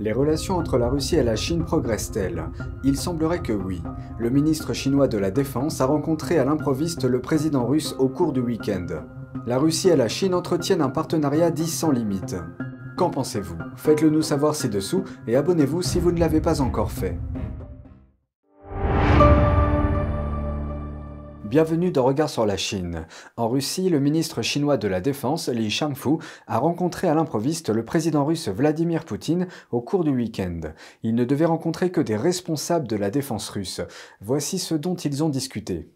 Les relations entre la Russie et la Chine progressent-elles Il semblerait que oui. Le ministre chinois de la Défense a rencontré à l'improviste le président russe au cours du week-end. La Russie et la Chine entretiennent un partenariat dit sans limite. Qu'en pensez-vous Faites-le nous savoir ci-dessous et abonnez-vous si vous ne l'avez pas encore fait. Bienvenue dans Regard sur la Chine. En Russie, le ministre chinois de la Défense, Li Shangfu, a rencontré à l'improviste le président russe Vladimir Poutine au cours du week-end. Il ne devait rencontrer que des responsables de la défense russe. Voici ce dont ils ont discuté.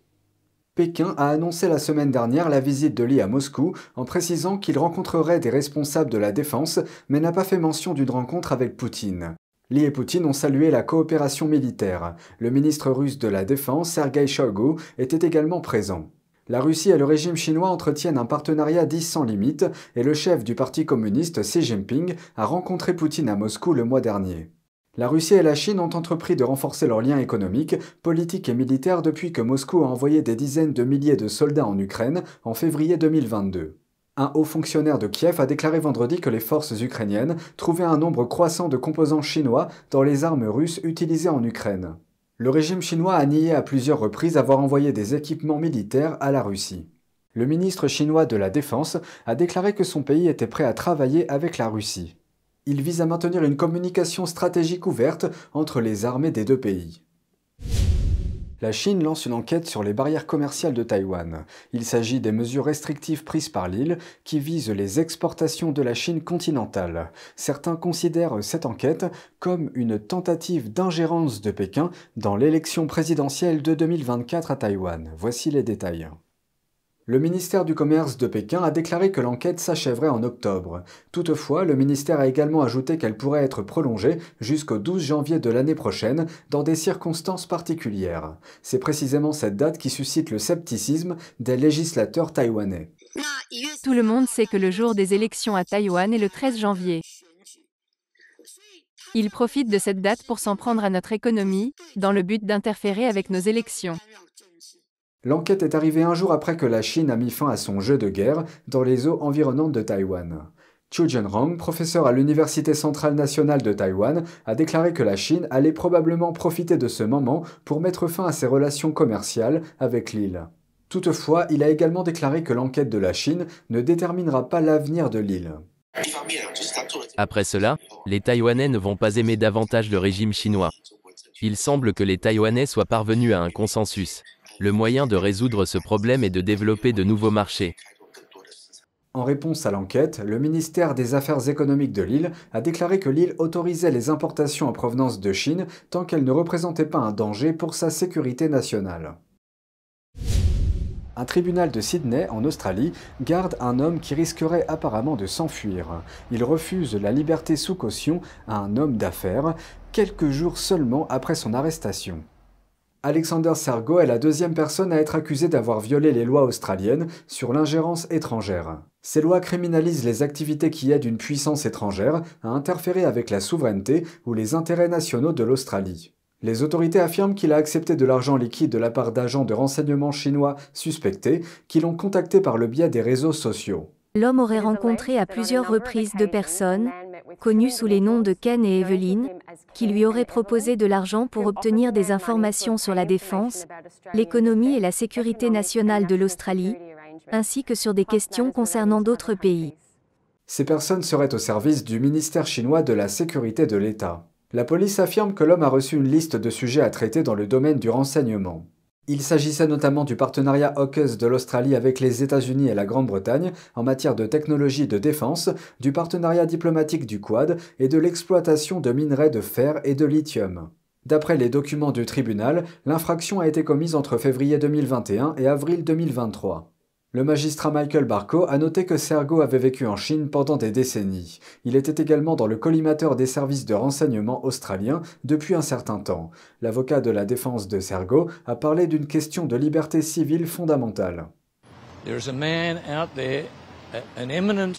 Pékin a annoncé la semaine dernière la visite de Li à Moscou en précisant qu'il rencontrerait des responsables de la défense, mais n'a pas fait mention d'une rencontre avec Poutine. Li et Poutine ont salué la coopération militaire. Le ministre russe de la Défense, Sergei Shoigu, était également présent. La Russie et le régime chinois entretiennent un partenariat dit sans limite et le chef du Parti communiste Xi Jinping a rencontré Poutine à Moscou le mois dernier. La Russie et la Chine ont entrepris de renforcer leurs liens économiques, politiques et militaires depuis que Moscou a envoyé des dizaines de milliers de soldats en Ukraine en février 2022. Un haut fonctionnaire de Kiev a déclaré vendredi que les forces ukrainiennes trouvaient un nombre croissant de composants chinois dans les armes russes utilisées en Ukraine. Le régime chinois a nié à plusieurs reprises avoir envoyé des équipements militaires à la Russie. Le ministre chinois de la Défense a déclaré que son pays était prêt à travailler avec la Russie. Il vise à maintenir une communication stratégique ouverte entre les armées des deux pays la Chine lance une enquête sur les barrières commerciales de Taïwan. Il s'agit des mesures restrictives prises par l'île qui visent les exportations de la Chine continentale. Certains considèrent cette enquête comme une tentative d'ingérence de Pékin dans l'élection présidentielle de 2024 à Taïwan. Voici les détails. Le ministère du Commerce de Pékin a déclaré que l'enquête s'achèverait en octobre. Toutefois, le ministère a également ajouté qu'elle pourrait être prolongée jusqu'au 12 janvier de l'année prochaine dans des circonstances particulières. C'est précisément cette date qui suscite le scepticisme des législateurs taïwanais. Tout le monde sait que le jour des élections à Taïwan est le 13 janvier. Ils profitent de cette date pour s'en prendre à notre économie, dans le but d'interférer avec nos élections. L'enquête est arrivée un jour après que la Chine a mis fin à son jeu de guerre dans les eaux environnantes de Taïwan. Chu Rong, professeur à l'Université centrale nationale de Taïwan, a déclaré que la Chine allait probablement profiter de ce moment pour mettre fin à ses relations commerciales avec l'île. Toutefois, il a également déclaré que l'enquête de la Chine ne déterminera pas l'avenir de l'île. Après cela, les Taïwanais ne vont pas aimer davantage le régime chinois. Il semble que les Taïwanais soient parvenus à un consensus. Le moyen de résoudre ce problème est de développer de nouveaux marchés. En réponse à l'enquête, le ministère des Affaires économiques de l'île a déclaré que l'île autorisait les importations en provenance de Chine tant qu'elles ne représentaient pas un danger pour sa sécurité nationale. Un tribunal de Sydney, en Australie, garde un homme qui risquerait apparemment de s'enfuir. Il refuse la liberté sous caution à un homme d'affaires, quelques jours seulement après son arrestation. Alexander Sergo est la deuxième personne à être accusée d'avoir violé les lois australiennes sur l'ingérence étrangère. Ces lois criminalisent les activités qui aident une puissance étrangère à interférer avec la souveraineté ou les intérêts nationaux de l'Australie. Les autorités affirment qu'il a accepté de l'argent liquide de la part d'agents de renseignement chinois suspectés qui l'ont contacté par le biais des réseaux sociaux. L'homme aurait rencontré à plusieurs reprises deux personnes, connu sous les noms de Ken et Evelyn, qui lui auraient proposé de l'argent pour obtenir des informations sur la défense, l'économie et la sécurité nationale de l'Australie, ainsi que sur des questions concernant d'autres pays. Ces personnes seraient au service du ministère chinois de la sécurité de l'État. La police affirme que l'homme a reçu une liste de sujets à traiter dans le domaine du renseignement. Il s'agissait notamment du partenariat AUKUS de l'Australie avec les États-Unis et la Grande-Bretagne en matière de technologie de défense, du partenariat diplomatique du Quad et de l'exploitation de minerais de fer et de lithium. D'après les documents du tribunal, l'infraction a été commise entre février 2021 et avril 2023. Le magistrat Michael Barco a noté que Sergo avait vécu en Chine pendant des décennies. Il était également dans le collimateur des services de renseignement australiens depuis un certain temps. L'avocat de la défense de Sergo a parlé d'une question de liberté civile fondamentale.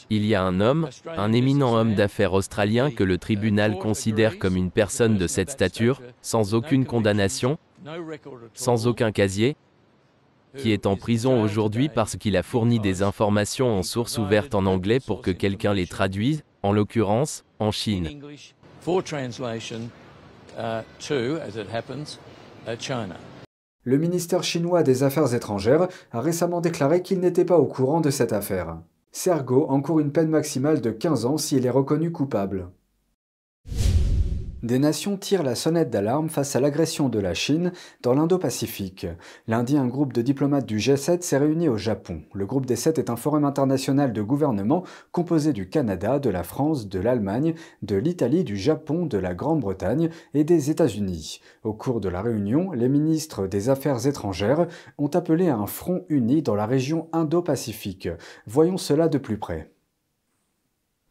Il y a un homme, un éminent homme d'affaires australien que le tribunal considère comme une personne de cette stature, sans aucune condamnation, sans aucun casier, qui est en prison aujourd'hui parce qu'il a fourni des informations en source ouverte en anglais pour que quelqu'un les traduise, en l'occurrence, en Chine. Uh, uh, Le ministère chinois des Affaires étrangères a récemment déclaré qu'il n'était pas au courant de cette affaire. Sergo encourt une peine maximale de 15 ans s'il est reconnu coupable. Des nations tirent la sonnette d'alarme face à l'agression de la Chine dans l'Indo-Pacifique. Lundi, un groupe de diplomates du G7 s'est réuni au Japon. Le groupe des 7 est un forum international de gouvernement composé du Canada, de la France, de l'Allemagne, de l'Italie, du Japon, de la Grande-Bretagne et des États-Unis. Au cours de la réunion, les ministres des Affaires étrangères ont appelé à un front uni dans la région Indo-Pacifique. Voyons cela de plus près.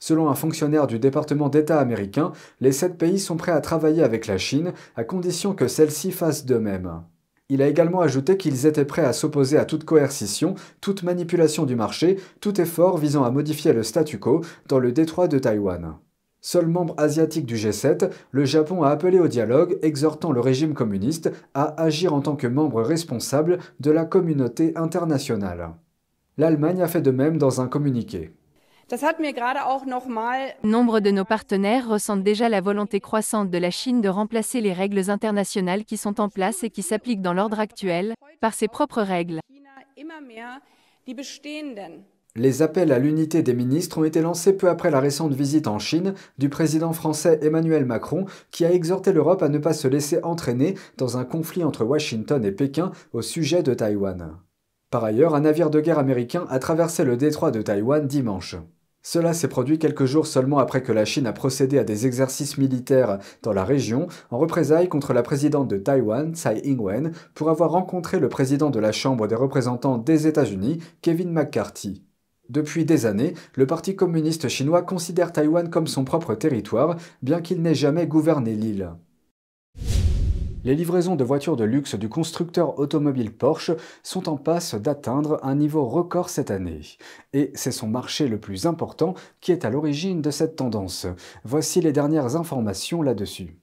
Selon un fonctionnaire du département d'État américain, les sept pays sont prêts à travailler avec la Chine à condition que celle-ci fasse de même. Il a également ajouté qu'ils étaient prêts à s'opposer à toute coercition, toute manipulation du marché, tout effort visant à modifier le statu quo dans le détroit de Taïwan. Seul membre asiatique du G7, le Japon a appelé au dialogue, exhortant le régime communiste à agir en tant que membre responsable de la communauté internationale. L'Allemagne a fait de même dans un communiqué. Nombre de nos partenaires ressentent déjà la volonté croissante de la Chine de remplacer les règles internationales qui sont en place et qui s'appliquent dans l'ordre actuel par ses propres règles. Les appels à l'unité des ministres ont été lancés peu après la récente visite en Chine du président français Emmanuel Macron, qui a exhorté l'Europe à ne pas se laisser entraîner dans un conflit entre Washington et Pékin au sujet de Taïwan. Par ailleurs, un navire de guerre américain a traversé le détroit de Taïwan dimanche. Cela s'est produit quelques jours seulement après que la Chine a procédé à des exercices militaires dans la région en représailles contre la présidente de Taïwan, Tsai Ing-wen, pour avoir rencontré le président de la Chambre des représentants des États-Unis, Kevin McCarthy. Depuis des années, le Parti communiste chinois considère Taïwan comme son propre territoire, bien qu'il n'ait jamais gouverné l'île les livraisons de voitures de luxe du constructeur automobile Porsche sont en passe d'atteindre un niveau record cette année. Et c'est son marché le plus important qui est à l'origine de cette tendance. Voici les dernières informations là-dessus.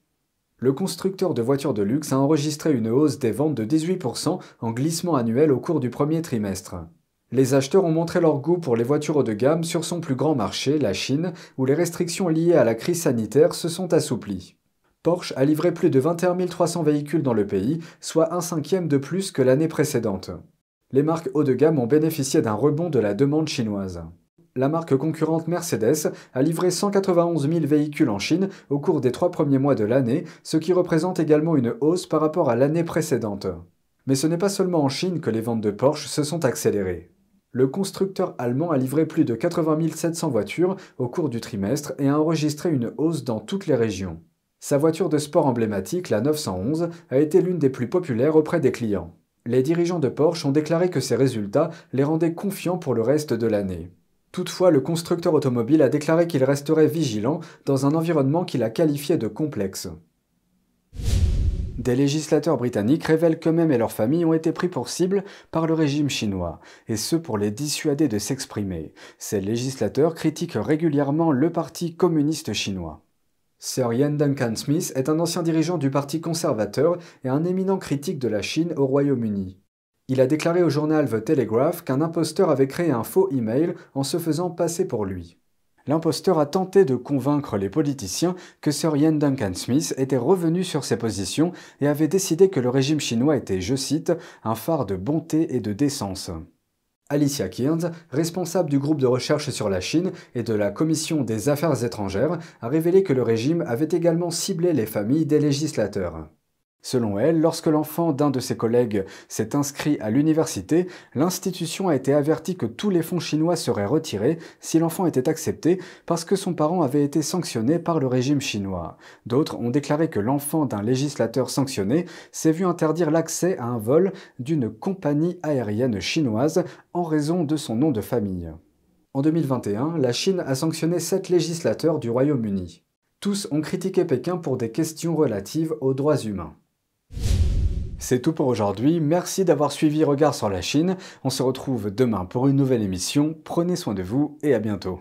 Le constructeur de voitures de luxe a enregistré une hausse des ventes de 18% en glissement annuel au cours du premier trimestre. Les acheteurs ont montré leur goût pour les voitures haut de gamme sur son plus grand marché, la Chine, où les restrictions liées à la crise sanitaire se sont assouplies. Porsche a livré plus de 21 300 véhicules dans le pays, soit un cinquième de plus que l'année précédente. Les marques haut de gamme ont bénéficié d'un rebond de la demande chinoise. La marque concurrente Mercedes a livré 191 000 véhicules en Chine au cours des trois premiers mois de l'année, ce qui représente également une hausse par rapport à l'année précédente. Mais ce n'est pas seulement en Chine que les ventes de Porsche se sont accélérées. Le constructeur allemand a livré plus de 80 700 voitures au cours du trimestre et a enregistré une hausse dans toutes les régions. Sa voiture de sport emblématique, la 911, a été l'une des plus populaires auprès des clients. Les dirigeants de Porsche ont déclaré que ces résultats les rendaient confiants pour le reste de l'année. Toutefois, le constructeur automobile a déclaré qu'il resterait vigilant dans un environnement qu'il a qualifié de complexe. Des législateurs britanniques révèlent qu'eux-mêmes et leurs familles ont été pris pour cible par le régime chinois, et ce pour les dissuader de s'exprimer. Ces législateurs critiquent régulièrement le Parti communiste chinois. Sir Ian Duncan Smith est un ancien dirigeant du Parti conservateur et un éminent critique de la Chine au Royaume-Uni. Il a déclaré au journal The Telegraph qu'un imposteur avait créé un faux email en se faisant passer pour lui. L'imposteur a tenté de convaincre les politiciens que Sir Yen Duncan Smith était revenu sur ses positions et avait décidé que le régime chinois était, je cite, un phare de bonté et de décence. Alicia Kearns, responsable du groupe de recherche sur la Chine et de la Commission des Affaires étrangères, a révélé que le régime avait également ciblé les familles des législateurs. Selon elle, lorsque l'enfant d'un de ses collègues s'est inscrit à l'université, l'institution a été avertie que tous les fonds chinois seraient retirés si l'enfant était accepté parce que son parent avait été sanctionné par le régime chinois. D'autres ont déclaré que l'enfant d'un législateur sanctionné s'est vu interdire l'accès à un vol d'une compagnie aérienne chinoise en raison de son nom de famille. En 2021, la Chine a sanctionné sept législateurs du Royaume-Uni. Tous ont critiqué Pékin pour des questions relatives aux droits humains. C'est tout pour aujourd'hui. Merci d'avoir suivi Regard sur la Chine. On se retrouve demain pour une nouvelle émission. Prenez soin de vous et à bientôt.